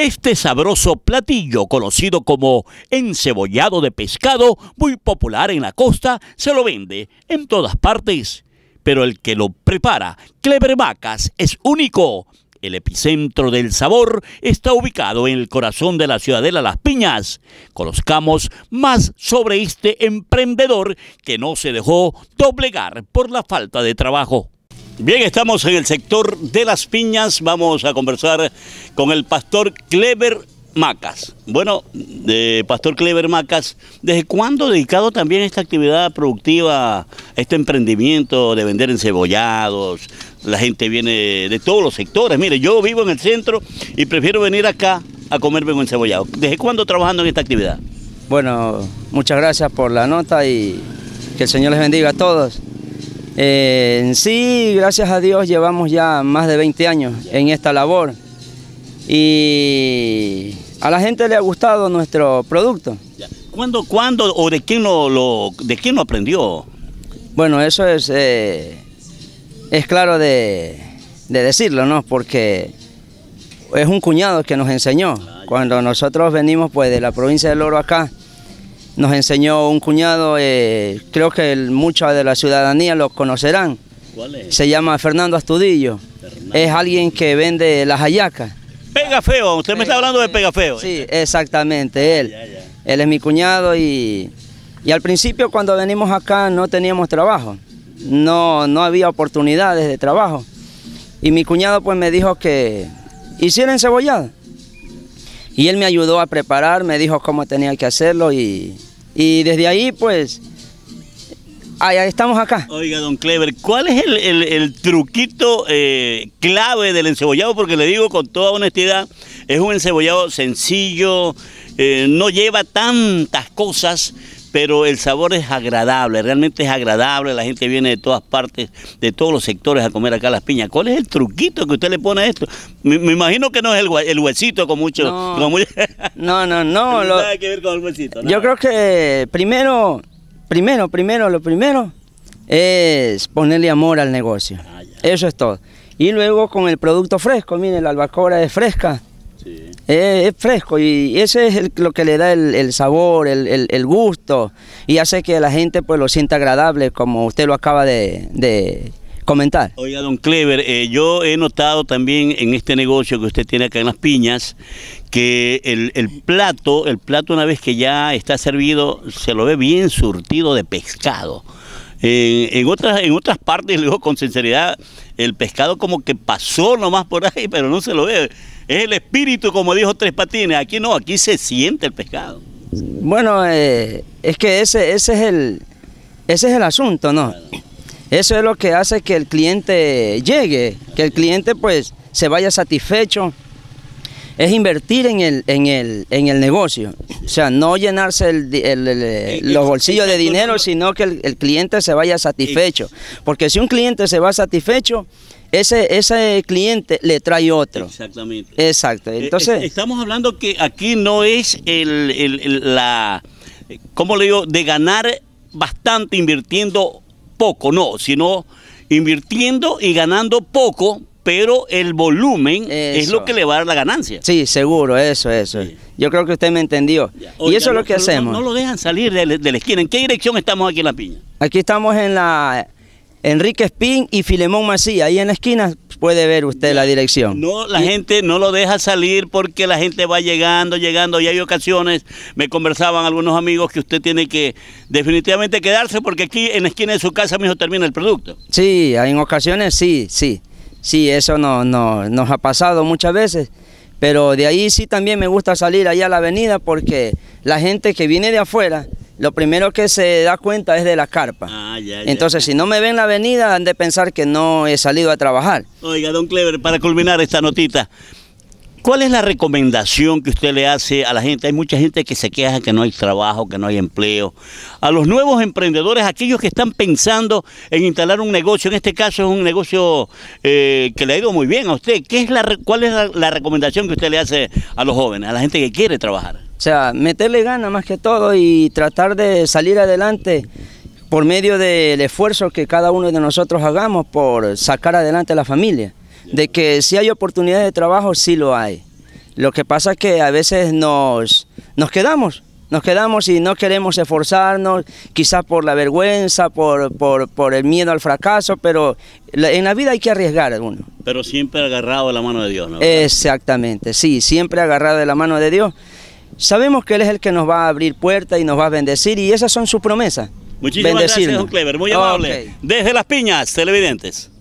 Este sabroso platillo, conocido como encebollado de pescado, muy popular en la costa, se lo vende en todas partes. Pero el que lo prepara, Clever Macas, es único. El epicentro del sabor está ubicado en el corazón de la ciudadela Las Piñas. Conozcamos más sobre este emprendedor que no se dejó doblegar por la falta de trabajo. Bien, estamos en el sector de las piñas. Vamos a conversar con el pastor Clever Macas. Bueno, pastor Clever Macas, ¿desde cuándo dedicado también esta actividad productiva, a este emprendimiento de vender encebollados? La gente viene de todos los sectores. Mire, yo vivo en el centro y prefiero venir acá a comerme un encebollado. ¿Desde cuándo trabajando en esta actividad? Bueno, muchas gracias por la nota y que el Señor les bendiga a todos. Eh, en sí, gracias a Dios, llevamos ya más de 20 años en esta labor y a la gente le ha gustado nuestro producto. ¿Cuándo, cuándo o de quién lo, de aprendió? Bueno, eso es, eh, es claro de, decirlo, ¿no? Porque es un cuñado que nos enseñó. Cuando nosotros venimos pues de la provincia del Oro acá, nos enseñó un cuñado, eh, creo que muchos mucha de la ciudadanía lo conocerán. Se llama Fernando Astudillo. Es alguien que vende las hallacas. Pega feo, usted me está hablando de pega feo. Sí, exactamente, él. Ah, él es mi cuñado y, y, al principio cuando venimos acá no teníamos trabajo. No, no había oportunidades de trabajo. Y mi cuñado pues me dijo que hiciera cebollada Y él me ayudó a preparar, me dijo cómo tenía que hacerlo y y desde ahí, pues, ahí estamos acá. Oiga, don Clever, ¿cuál es el, truquito eh, clave del encebollado? Porque le digo con toda honestidad, es un encebollado sencillo, eh, no lleva tantas cosas pero el sabor es agradable, realmente es agradable, la gente viene de todas partes, de todos los sectores a comer acá las piñas. ¿Cuál es el truquito que usted le pone a esto? Me, imagino que no es el, huesito con mucho... No, no, no. no, nada que ver con el huesito. Yo creo que primero, primero, primero, lo primero es ponerle amor al negocio. Ah, Eso es todo. Y luego con el producto fresco, miren, la albacora es fresca eh, es, fresco y eso es lo que le da el, sabor, el, gusto y hace que la gente pues lo sienta agradable como usted lo acaba de, comentar. Oiga, don Clever, eh, yo he notado también en este negocio que usted tiene acá en las piñas que el, plato, el plato una vez que ya está servido, se lo ve bien surtido de pescado en, otras, en otras partes, le digo con sinceridad, el pescado como que pasó nomás por ahí, pero no se lo ve. Es el espíritu, como dijo Tres Patines. Aquí no, aquí se siente el pescado. Bueno, eh, es que ese, ese, es el, ese es el asunto, ¿no? Eso es lo que hace que el cliente llegue, que el cliente pues se vaya satisfecho es invertir en el, en el, en el negocio. O sea, no llenarse los bolsillos de dinero, sino que el, cliente se vaya satisfecho. Porque si un cliente se va satisfecho, ese, ese cliente le trae otro. Exactamente. Exacto. E, e, Entonces. Estamos hablando que aquí no es el, la. ¿Cómo le digo? De ganar bastante invirtiendo poco, no, sino invirtiendo y ganando poco pero el volumen es lo que le va a dar la ganancia. Sí, seguro, eso, eso. Yo creo que usted me entendió. y eso es lo que hacemos. No, lo dejan salir de, la esquina. ¿En qué dirección estamos aquí en La Piña? Aquí estamos en la Enrique Espín y Filemón Macía. Ahí en la esquina puede ver usted la dirección. No, la gente no lo deja salir porque la gente va llegando, llegando. Y hay ocasiones, me conversaban algunos amigos que usted tiene que definitivamente quedarse porque aquí en la esquina de su casa mismo termina el producto. Sí, en ocasiones sí, sí. Sí, eso no, no, nos ha pasado muchas veces, pero de ahí sí también me gusta salir allá a la avenida porque la gente que viene de afuera, lo primero que se da cuenta es de la carpa. Ah, Entonces, si no me ven en la avenida, han de pensar que no he salido a trabajar. Oiga, don Clever, para culminar esta notita, ¿Cuál es la recomendación que usted le hace a la gente? Hay mucha gente que se queja que no hay trabajo, que no hay empleo. A los nuevos emprendedores, aquellos que están pensando en instalar un negocio, en este caso es un negocio eh, que le ha ido muy bien a usted. ¿Qué es la, ¿Cuál es la, recomendación que usted le hace a los jóvenes, a la gente que quiere trabajar? O sea, meterle ganas más que todo y tratar de salir adelante por medio del esfuerzo que cada uno de nosotros hagamos por sacar adelante a la familia de que si hay oportunidades de trabajo, sí lo hay. Lo que pasa es que a veces nos, nos quedamos, nos quedamos y no queremos esforzarnos, quizás por la vergüenza, por, por, el miedo al fracaso, pero en la vida hay que arriesgar uno. Pero siempre agarrado de la mano de Dios, ¿no? Exactamente, sí, siempre agarrado de la mano de Dios. Sabemos que Él es el que nos va a abrir puertas y nos va a bendecir y esas son sus promesas. Muchísimas gracias, don Clever, muy amable. Desde Las Piñas, televidentes.